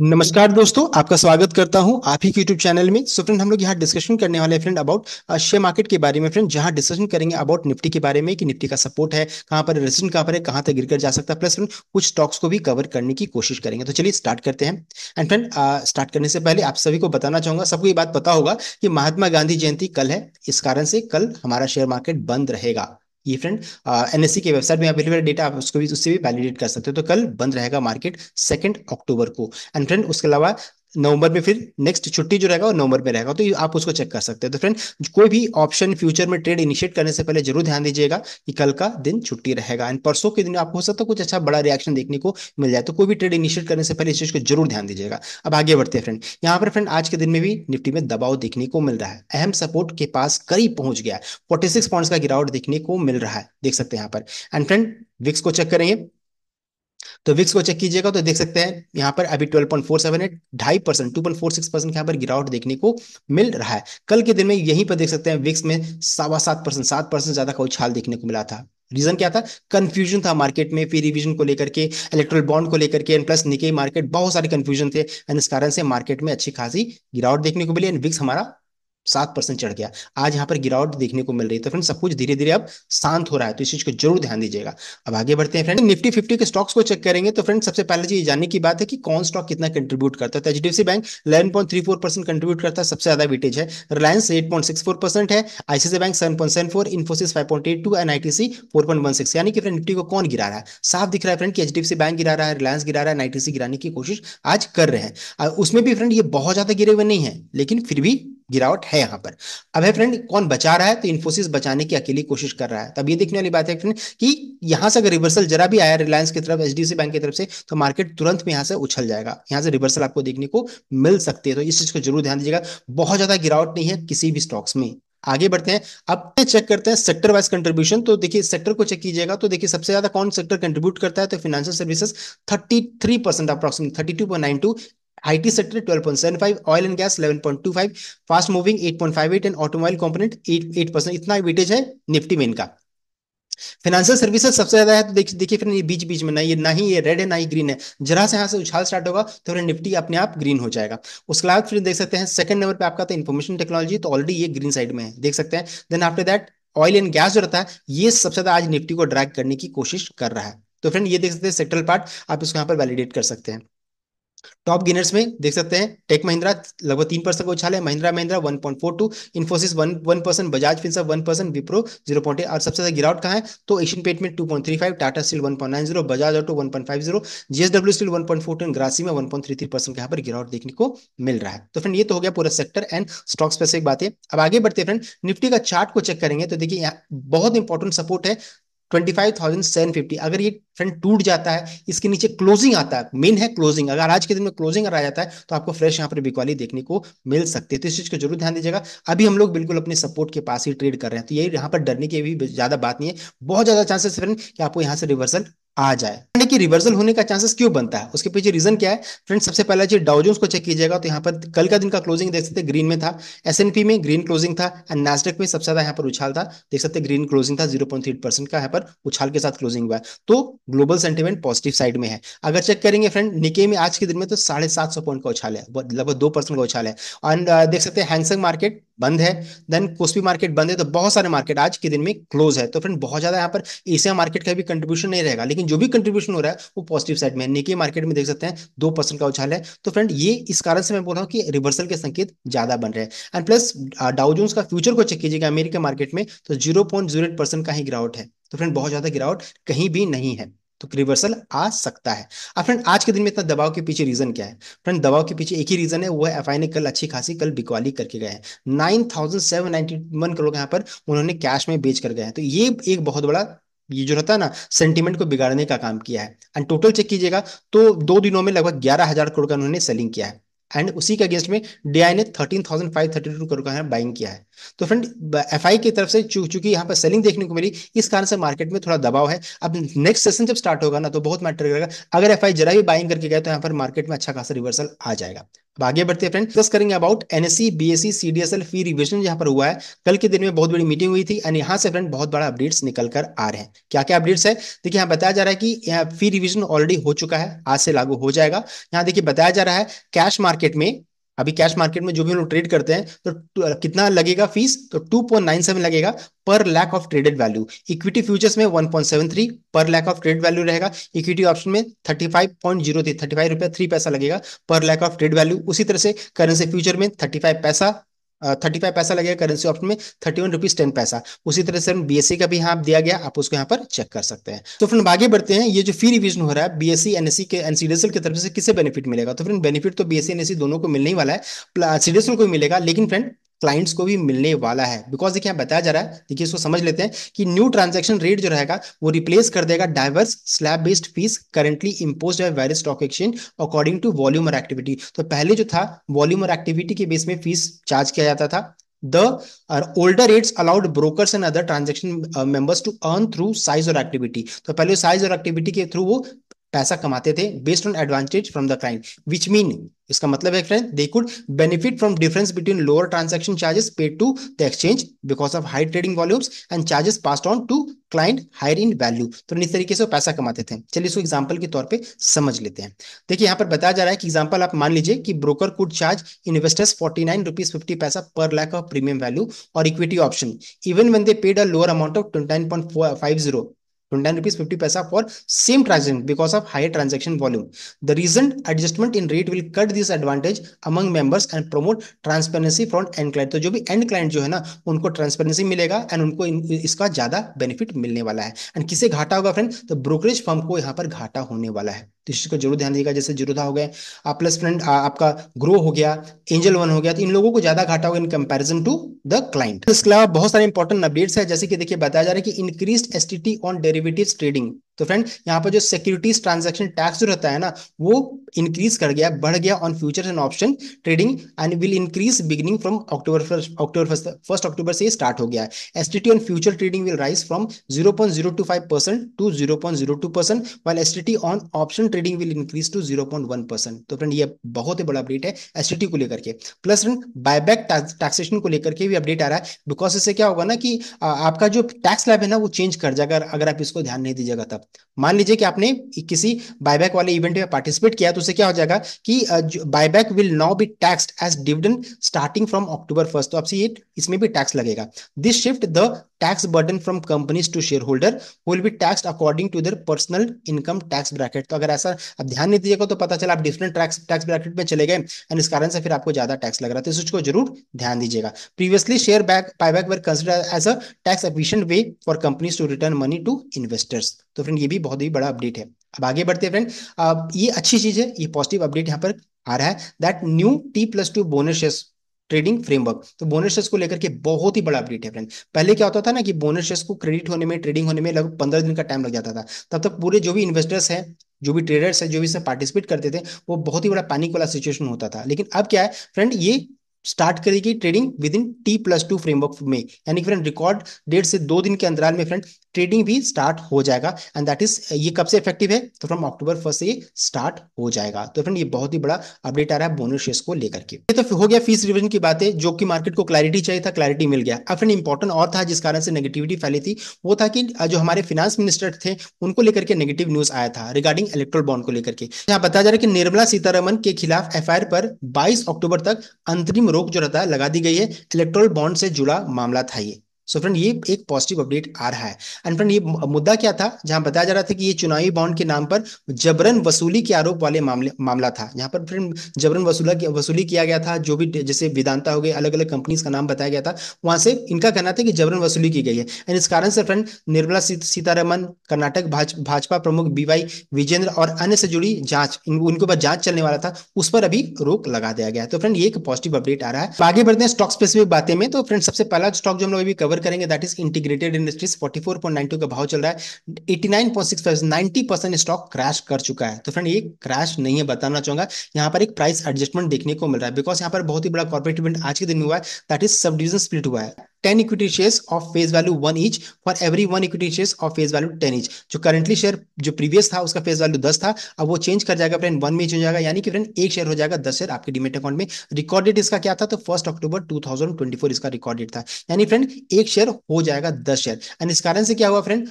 नमस्कार दोस्तों आपका स्वागत करता हूं आप ही के यूट्यूब चैनल में सो फ्रेंड हम लोग यहाँ डिस्कशन करने वाले फ्रेंड अबाउट शेयर मार्केट के बारे में फ्रेंड जहां डिस्कशन करेंगे अबाउट निफ्टी के बारे में कि निफ्टी का सपोर्ट है कहां पर रेजिस्टेंस कहां पर है कहां तक गिरकर जा सकता है प्लस फ्रेंड कुछ स्टॉक्स को भी कवर करने की कोशिश करेंगे तो चलिए स्टार्ट करते हैं एंड फ्रेंड स्टार्ट करने से पहले आप सभी को बताना चाहूंगा सबको ये बात पता होगा कि महात्मा गांधी जयंती कल है इस कारण से कल हमारा शेयर मार्केट बंद रहेगा ये फ्रेंड एनएससी e के वेबसाइट में अवेलेबल डेटा आप उसको भी उससे भी वैलिडेट कर सकते हो तो कल बंद रहेगा मार्केट सेकेंड अक्टूबर को एंड फ्रेंड उसके अलावा नवंबर में फिर नेक्स्ट छुट्टी जो रहेगा वो नवंबर में रहेगा तो आप उसको चेक कर सकते हैं तो फ्रेंड कोई भी ऑप्शन फ्यूचर में ट्रेड इनिशिएट करने से पहले जरूर ध्यान दीजिएगा कि कल का दिन छुट्टी रहेगा एंड परसों के दिन आपको हो सकता है कुछ अच्छा बड़ा रिएक्शन देखने को मिल जाए तो कोई भी ट्रेड इनिशिएट करने से पहले इस चीज को जरूर ध्यान दीजिएगा अब आगे बढ़ते हैं फ्रेंड यहाँ पर फ्रेंड आज के दिन में भी निफ्टी में दबाव देखने को मिल रहा है अहम सपोर्ट के पास करीब पहुंच गया फोर्टी सिक्स पॉइंट्स का गिरावट देखने को मिल रहा है देख सकते हैं यहाँ पर एंड फ्रेंड विक्स को चेक करेंगे तो विक्स को चेक कीजिएगा तो देख सकते हैं यहाँ पर अभी 12.47 है ढाई परसेंट टू परसेंट यहाँ पर गिरावट देखने को मिल रहा है कल के दिन में यहीं पर देख सकते हैं विक्स में सवा सात परसेंट सात परसेंट ज्यादा का उछाल देखने को मिला था रीजन क्या था कंफ्यूजन था मार्केट में फिर रिविजन को लेकर के इलेक्ट्रल बॉन्ड को लेकर के एंड प्लस निके मार्केट बहुत सारे कंफ्यूजन थे एंड इस कारण से मार्केट में अच्छी खासी गिरावट देखने को मिली एंड विक्स हमारा सात परसेंट चढ़ गया आज यहाँ पर गिरावट देखने को मिल रही है तो फ्रेंड सब कुछ धीरे धीरे अब शांत हो रहा है तो इस चीज को जरूर ध्यान दीजिएगा अब आगे बढ़ते हैं फ्रेंड निफ्टी फिफ्टी के स्टॉक्स को चेक करेंगे तो फ्रेंड सबसे पहले तो ये जानने की बात है कि कौन स्टॉक कितना कंट्रीब्यूट करता है H bank eleven point three four percent contribute करता है सबसे ज्यादा वीटेज है Reliance eight point six four percent है ICC bank seven point seven four Infosys five point eight two I ITC four point one six यानी कि फ्रेंड निफ्टी को कौन गिरा रहा है साफ दिख रहा है फ्रेंड की एच बैंक गिरा रहा है रिलायंस गिरा रहा है एनआईटीसी गिराने की कोशिश आज कर रहे हैं उसमें भी फ्रेंड ये बहुत ज्यादा गिरे हुए नहीं है लेकिन फिर भी गिरावट है यहाँ पर अब है फ्रेंड कौन बचा रहा है तो इन्फोसिस बचाने की अकेली कोशिश कर रहा है तब ये देखने वाली बात है फ्रेंड कि यहाँ से अगर रिवर्सल जरा भी आया रिलायंस की तरफ एच बैंक की तरफ से तो मार्केट तुरंत में यहाँ से उछल जाएगा यहाँ से रिवर्सल आपको देखने को मिल सकती है तो इस चीज को जरूर ध्यान दीजिएगा बहुत ज्यादा गिरावट नहीं है किसी भी स्टॉक्स में आगे बढ़ते हैं अब चेक करते हैं सेक्टर वाइज कंट्रीब्यूशन तो देखिए सेक्टर को चेक कीजिएगा तो देखिए सबसे ज्यादा कौन सेक्टर कंट्रीब्यूट करता है तो financial services 33 percent approximate thirty two IT sector 12.75, oil and gas 11.25, fast moving 8.58 and automobile component 8 percent इतना वेटेज है निफ्टी में इनका फाइनेंशियल सर्विसेज सबसे ज्यादा है तो देखिए देखिए फिर ये बीच बीच में ना ये ना ही ये रेड है ना ही ग्रीन है जरा से यहाँ से उछाल स्टार्ट होगा तो फिर निफ्टी अपने आप ग्रीन हो जाएगा उसके बाद फिर देख सकते हैं सेकंड नंबर पे आपका था इन्फॉर्मेशन टेक्नोलॉजी तो ऑलरेडी ये ग्रीन साइड में है देख सकते हैं then after that oil and gas जो रहता है ये सबसे ज्यादा आज निफ्टी को ड्रैग करने की कोशिश कर रहा है तो फ्रेंड ये देख सकते हैं सेक्टर पार्ट आप इसको यहाँ पर वैलिडेट कर सकते हैं टॉप तो गेनर्स में देख सकते हैं टेक महिंद्रा लगभग तीन परसेंट को उछाल है Mahindra Mahindra one point four two Infosys one one percent Bajaj fins one percent Wipro zero point eight और सबसे ज्यादा गिरावट कहा है तो एशियन पेट में two point three five Tata steel one point nine zero Bajaj auto one point five zero GSW steel one point four टेन ग्रासी में one point three three percent यहाँ पर गिरावट देखने को मिल रहा है तो फ्रेंड ये तो हो गया पूरा सेक्टर एंड स्टॉक स्पेसिफिक बातें अब आगे बढ़ते फ्रेंड निफ्टी का चार्ट को चेक करेंगे तो देखिए बहुत इंपॉर्टेंट सपोर्ट है 25,750 फिफ्टी अगर ये ट्रेंड टूट जाता है इसके नीचे क्लोजिंग आता है मेन है क्लोजिंग अगर आज के दिन में क्लोजिंग आ जाता है तो आपको फ्रेश यहाँ पर बिकवाली देखने को मिल सकती है तो इस चीज को जरूर ध्यान दीजिएगा अभी हम लोग बिल्कुल अपने सपोर्ट के पास ही ट्रेड कर रहे हैं तो ये यहाँ पर डरने की भी ज्यादा बात नहीं है बहुत ज्यादा चांसेस फ्रेंड कि आपको यहाँ से रिवर्सल आ जाए कि रिवर्सल होने का चांसेस क्यों बनता है उसके पीछे रीजन क्या है फ्रेंड सबसे पहला चीज डाउजोन्स को चेक कीजिएगा तो यहाँ पर कल का दिन का क्लोजिंग देख सकते ग्रीन में था एस में ग्रीन क्लोजिंग था एंड नेस्टेक में सबसे ज्यादा यहाँ पर उछाल था देख सकते ग्रीन क्लोजिंग था जीरो का यहाँ पर उछाल के साथ क्लोजिंग हुआ तो ग्लोबल सेंटिमेंट पॉजिटिव साइड में है अगर चेक करेंगे फ्रेंड निके में आज के दिन में तो साढ़े पॉइंट का उछाल है लगभग दो का उछाल है एंड uh, देख सकते हैं हैंगसंग मार्केट बंद है देन कोस्पी मार्केट बंद है तो बहुत सारे मार्केट आज के दिन में क्लोज है तो फ्रेंड बहुत ज्यादा यहाँ पर एशिया मार्केट का भी कंट्रीब्यूशन नहीं रहेगा लेकिन जो भी कंट्रीब्यूशन हो रहा है वो पॉजिटिव साइड में निकी मार्केट में देख सकते हैं दो परसेंट का उछाल है तो फ्रेंड ये इस कारण से मैं बोल रहा हूँ कि रिवर्सल के संकेत ज्यादा बन रहे हैं एंड प्लस डाउजोन्स का फ्यूचर को चेक कीजिएगा अमेरिका मार्केट में तो जीरो का ही गिरावट है तो फ्रेंड बहुत ज्यादा गिरावट कहीं भी नहीं है तो रिवर्सल आ सकता है अब फ्रेंड आज के दिन में इतना दबाव के पीछे रीजन क्या है फ्रेंड दबाव के पीछे एक ही रीजन है वो है एफ ने कल अच्छी खासी कल बिकवाली करके गए nine thousand seven ninety one crore यहाँ पर उन्होंने कैश में बेच कर गए हैं तो ये एक बहुत बड़ा ये जो रहता है ना सेंटीमेंट को बिगाड़ने का काम किया है एंड टोटल चेक कीजिएगा तो दो दिनों में लगभग ग्यारह हजार करोड़ का उन्होंने सेलिंग किया है एंड उसी के अगेंस्ट में डीआई ने thirteen thousand five thirty two crore का बाइंग किया है तो फ्रेंड एफ की तरफ से चूंकि यहां पर सेलिंग देखने को मिली इस कारण से मार्केट में थोड़ा दबाव है अब नेक्स्ट सेशन जब स्टार्ट होगा ना तो बहुत मैटर करेगा अगर एफ जरा भी बाइंग करके गया तो यहाँ पर मार्केट में अच्छा खासा रिवर्सल आ जाएगा आगे बढ़ते हैं फ्रेंड डिस्कस करेंगे about NSC BSC CDSL fee revision यहाँ पर हुआ है कल के दिन में बहुत बड़ी मीटिंग हुई थी एंड यहाँ से फ्रेंड बहुत बड़ा अपडेट्स निकल कर आ रहे हैं क्या क्या अपडेट्स है देखिए यहाँ बताया जा रहा है कि यहाँ फी रिविजन ऑलरेडी हो चुका है आज से लागू हो जाएगा यहाँ देखिए बताया जा रहा है कैश मार्केट में अभी कैश मार्केट में जो भी लोग ट्रेड करते हैं तो, कितना लगेगा फीस तो 2.97 लगेगा per lakh of traded value equity futures में 1.73 per lakh of trade value रहेगा इक्विटी ऑप्शन में 35.03 थर्टी फाइव रुपया थ्री पैसा लगेगा per lakh of trade value उसी तरह से करेंसी फ्यूचर में 35 पैसा थर्टी फाइव पैसा लगेगा करेंसी ऑप्शन में thirty one rupees ten paisa उसी तरह से बीएससी e का भी यहाँ दिया गया आप उसको यहाँ पर चेक कर सकते हैं तो फ्रेंड आगे बढ़ते हैं ये जो फी रिविजन हो रहा है बीएससी एनएससी e, e के एंड सीडीएसएल की तरफ से किसे बेनिफिट मिलेगा तो फ्रेंड बेनिफिट तो बीएससी एनएससी दोनों को मिलने ही वाला है सीडीएसएल को मिलेगा लेकिन फ्रेंड क्लाइंट्स को भी मिलने वाला है बिकॉज देखिए यहाँ बताया जा रहा है देखिए इसको समझ लेते हैं कि न्यू ट्रांजेक्शन रेट जो रहेगा वो रिप्लेस कर देगा diverse slab based fees currently impose by various stock exchange according to volume और एक्टिविटी तो पहले जो था वॉल्यूम और एक्टिविटी के बेस में फीस चार्ज किया जाता था The uh, older rates allowed brokers and other transaction uh, members to earn through size और activity. तो पहले size और activity के through वो पैसा कमाते थे based on advantage from the client which mean इसका मतलब है friend they could benefit from difference between lower transaction charges paid to the exchange because of high trading volumes and charges passed on to client higher in value तो इस तरीके से वो पैसा कमाते थे चलिए इसको एग्जाम्पल के तौर पे समझ लेते हैं देखिए यहां पर बताया जा रहा है कि एग्जाम्पल आप मान लीजिए कि broker could charge investors forty nine rupees fifty paisa per lakh of premium value और equity option even one they paid a lower amount of twenty nine point five zero 29 rupees 50 paisa for same transaction because of higher transaction volume. The recent adjustment in rate will cut this advantage among members and promote transparency from end client. तो jo bhi end client jo hai na unko transparency milega and unko iska zyada benefit milne wala hai and kise ghata hoga friend तो brokerage firm ko yahan par ghata hone wala hai तो इस चीज को जरूर ध्यान देगा जैसे जीरोधा हो गए आप प्लस फ्रेंड आपका ग्रो हो गया एंजल वन हो गया तो इन लोगों को ज्यादा घाटा होगा in comparison to the client इसके अलावा बहुत सारे इंपॉर्टेंट अपडेट्स है जैसे कि देखिए बताया जा रहा है कि increases on derivative trading तो फ्रेंड यहाँ पर जो सिक्योरिटीज ट्रांजेक्शन टैक्स जो रहता है ना वो इंक्रीज कर गया बढ़ गया on futures and option trading and will increase beginning from October first October first October से स्टार्ट हो गया है S T T on future trading will rise from zero point zero two five percent to zero point zero two percent while S T T on option trading will increase to zero point one percent तो friend ये बहुत ही बड़ा update है S T T को लेकर के plus friend buyback taxation को लेकर के भी अपडेट आ रहा है बिकॉज इससे क्या होगा ना कि आपका जो टैक्स लैब है ना वो चेंज कर जाएगा अगर आप इसको ध्यान नहीं दीजिएगा तब मान लीजिए कि आपने किसी बायबैक वाले इवेंट में पार्टिसिपेट किया तो उसे क्या हो जाएगा कि buyback will now be taxed as dividend starting from October first तो आपसे ये इसमें भी टैक्स लगेगा this shift the tax burden from companies to shareholder who will be taxed according to their personal income tax bracket तो अगर ऐसा आप ध्यान नहीं दीजिएगा तो पता चला आप डिफरेंट टैक्स टैक्स ब्रैकेट में चले गए एंड इस कारण से फिर आपको ज्यादा टैक्स लग रहा है तो इस चीज को जरूर ध्यान दीजिएगा previously share back buyback were consider as a tax efficient way for companies to return money to investors तो फ्रेंड ये भी बहुत ही बड़ा अपडेट है अब आगे बढ़ते हैं फ्रेंड ये अच्छी चीज है ये पॉजिटिव अपडेट यहाँ पर आ रहा है that new T plus two bonus trading framework तो बोनस को लेकर के बहुत ही बड़ा अपडेट है फ्रेंड पहले क्या होता था ना कि बोनस को क्रेडिट होने में ट्रेडिंग होने में लगभग पंद्रह दिन का टाइम लग जाता था तब तक पूरे जो भी इन्वेस्टर्स हैं जो भी ट्रेडर्स है जो भी इसमें पार्टिसिपेट करते थे वो बहुत ही बड़ा पैनिक वाला सिचुएशन होता था लेकिन अब क्या है फ्रेंड ये स्टार्ट करेगी trading within T plus two framework में यानी फ्रेंड रिकॉर्ड डेढ़ से दो दिन के अंतराल में फ्रेंड ट्रेडिंग भी स्टार्ट हो जाएगा एंड दैट इज ये कब से इफेक्टिव है तो फ्रॉम अक्टूबर फर्स्ट से स्टार्ट हो जाएगा तो फ्रेंड ये बहुत ही बड़ा अपडेट आ रहा है बोनस शेयर को लेकर के ये तो हो गया फीस रिविजन की बात है जो कि मार्केट को क्लैरिटी चाहिए था क्लैरिटी मिल गया अब फ्रेंड इंपॉर्टेंट और था जिस कारण से नेगेटिविटी फैली थी वो था कि जो हमारे फाइनेंस मिनिस्टर थे उनको लेकर के नेगेटिव न्यूज आया था रिगार्डिंग इलेक्ट्रोल बॉन्ड को लेकर के यहाँ बताया जा रहा है कि निर्मला सीतारमन के खिलाफ एफ पर बाईस अक्टूबर तक अंतरिम रोक जो रहता है लगा दी गई है इलेक्ट्रोल बॉन्ड से जुड़ा मामला था ये सो फ्रेंड ये एक पॉजिटिव अपडेट आ रहा है एंड फ्रेंड ये मुद्दा क्या था जहां बताया जा रहा था कि ये चुनावी बॉन्ड के नाम पर जबरन वसूली के आरोप वाले मामले मामला था जहां पर फ्रेंड जबरन वसूला वसूली किया गया था जो भी जैसे वेदांता हो गए अलग अलग कंपनीज का नाम बताया गया था वहां से इनका कहना था कि जबरन वसूली की गई है एंड इस कारण से फ्रेंड निर्मला सीतारमन कर्नाटक भाज, भाजपा प्रमुख बीवाई विजेंद्र और अन्य से जुड़ी जांच उनके ऊपर जांच चलने वाला था उस पर अभी रोक लगा दिया गया तो फ्रेंड ये एक पॉजिटिव अपडेट आ रहा है आगे बढ़ते हैं स्टॉक स्पेसिफिक बातें में तो फ्रेंड सबसे पहला स्टॉक जो हम लोग अभी कवर कवर करेंगे दैट इज इंटीग्रेटेड इंडस्ट्रीज 44.92 का भाव चल रहा है 89.65 90 परसेंट स्टॉक क्रैश कर चुका है तो फ्रेंड ये क्रैश नहीं है बताना चाहूंगा यहाँ पर एक प्राइस एडजस्टमेंट देखने को मिल रहा है बिकॉज यहाँ पर बहुत ही बड़ा कॉर्पोरेट इवेंट आज के दिन हुआ है that is subdivision split हुआ है 10 equity shares of face value one each for every one equity share of face value ten each जो करंटली शेयर जो प्रीवियस था उसका फेस वैल्यू दस था अब वो चेंज कर जाएगा फ्रेंड वन में चेंज हो जाएगा यानी कि फ्रेंड एक शेयर हो जाएगा दस शेयर आपके डिमेट अकाउंट में रिकॉर्डेड इसका क्या था तो first October two thousand twenty four इसका रिकॉर्डेड था यानी फ्रेंड एक शेयर हो जाएगा दस शेयर एंड इस कारण से क्या हुआ फ्रेंड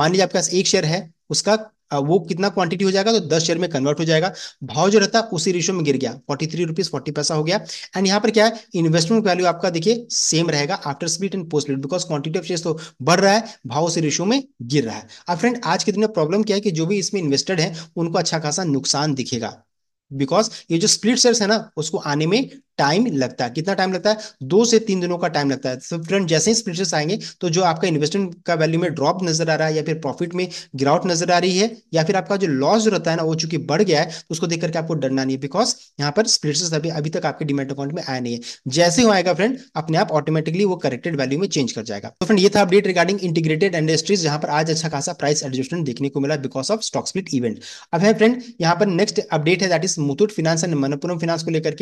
मान लीजिए आपके पास एक शेयर है उसका वो कितना क्वांटिटी हो जाएगा तो दस शेयर में कन्वर्ट हो जाएगा भाव जो रहता है उसी रेशियो में गिर गया फोर्टी थ्री रुपीज फोर्टी पैसा हो गया एंड यहाँ पर क्या है इन्वेस्टमेंट वैल्यू आपका देखिए सेम रहेगा after split and post split because quantity of share तो बढ़ रहा है भाव उसी रेशियो में गिर रहा है अब फ्रेंड आज के दिन में प्रॉब्लम क्या है कि जो भी इसमें इन्वेस्टेड है उनको अच्छा खासा नुकसान दिखेगा बिकॉज ये जो स्प्लिट शेयर है ना उसको आने में टाइम लगता है कितना टाइम लगता है दो से तीन दिनों का टाइम लगता है तो फ्रेंड जैसे ही स्प्लिटर्स आएंगे तो जो आपका इन्वेस्टमेंट का वैल्यू में ड्रॉप नजर आ रहा है या फिर प्रॉफिट में गिरावट नजर आ रही है या फिर आपका जो लॉस जो रहता है ना वो चूंकि बढ़ गया है तो उसको देख करके आपको डरना नहीं है बिकॉज यहाँ पर स्प्लिटर्स अभी अभी तक आपके डिमेट अकाउंट में आया नहीं है जैसे ही आएगा फ्रेंड अपने आप ऑटोमेटिकली वो करेक्टेड वैल्यू में चेंज कर जाएगा तो फ्रेंड ये था अपडेट रिगार्डिंग इंटीग्रेटेड इंडस्ट्रीज जहां पर आज अच्छा खासा प्राइस एडजस्टमेंट देखने को मिला because of stock split event अब है फ्रेंड यहाँ पर नेक्स्ट अपडेट है that is Muthoot Finance and Manappuram Finance को लेकर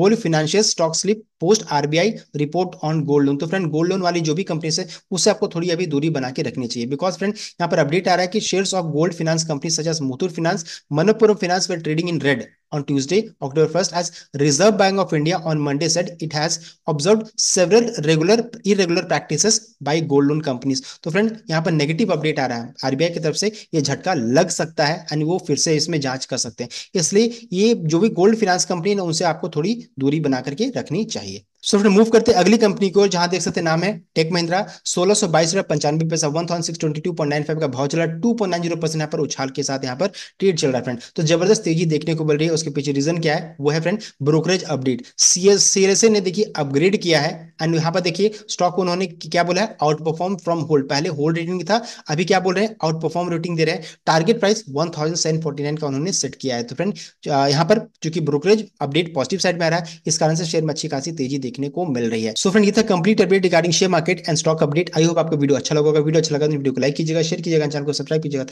gold financial stock slip post RBI report on gold loan तो फ्रेंड गोल्ड लोन वाली जो भी कंपनी है उससे आपको थोड़ी अभी दूरी बना के रखनी चाहिए बिकॉज फ्रेंड यहाँ पर अपडेट आ रहा है कि shares of gold finance company such as Muthoot Finance Manappuram Finance were trading in red on Tuesday, October 1st, as Reserve Bank of India on Monday said it has observed several regular irregular practices by gold loan companies तो friend यहाँ पर negative update आ रहा है RBI की तरफ से ये झटका लग सकता है एंड वो फिर से इसमें जांच कर सकते हैं इसलिए ये जो भी गोल्ड फिनांस कंपनी है उनसे आपको थोड़ी दूरी बना करके रखनी चाहिए सो फिर मूव करते अगली कंपनी को जहां देख सकते नाम है टेक महिंद्रा सोलह सौ बाईस रुपए पंचानवे पैसा one thousand six twenty two point nine five का भाव चला two point nine zero percent यहाँ पर उछाल के साथ यहाँ पर ट्रेड चल रहा है फ्रेंड तो जबरदस्त तेजी देखने को मिल रही है उसके पीछे रीजन क्या है वो है फ्रेंड ब्रोकरेज अपडेट सीएसए ने देखिए अपग्रेड किया है एंड यहाँ पर देखिए स्टॉक उन्होंने क्या बोला है आउट परफॉर्म फ्रॉम होल्ड पहले होल्ड रेटिंग था अभी क्या बोल रहे हैं आउट परफॉर्म रेटिंग दे रहे हैं target price one thousand seven forty nine का उन्होंने सेट किया है तो फ्रेंड यहाँ पर चूंकि ब्रोकरेज अपडेट पॉजिटिव साइड में आ रहा है इस कारण से शेयर में अच्छी खासी तेजी देखने को मिल रही है सो फ्रेंड ये था complete update regarding share market and stock update I hope आपको वीडियो अच्छा लगा वीडियो अच्छा लगा तो वीडियो को लाइक कीजिएगा शेयर कीजिएगा चैनल को सब्सक्राइब कीजिएगा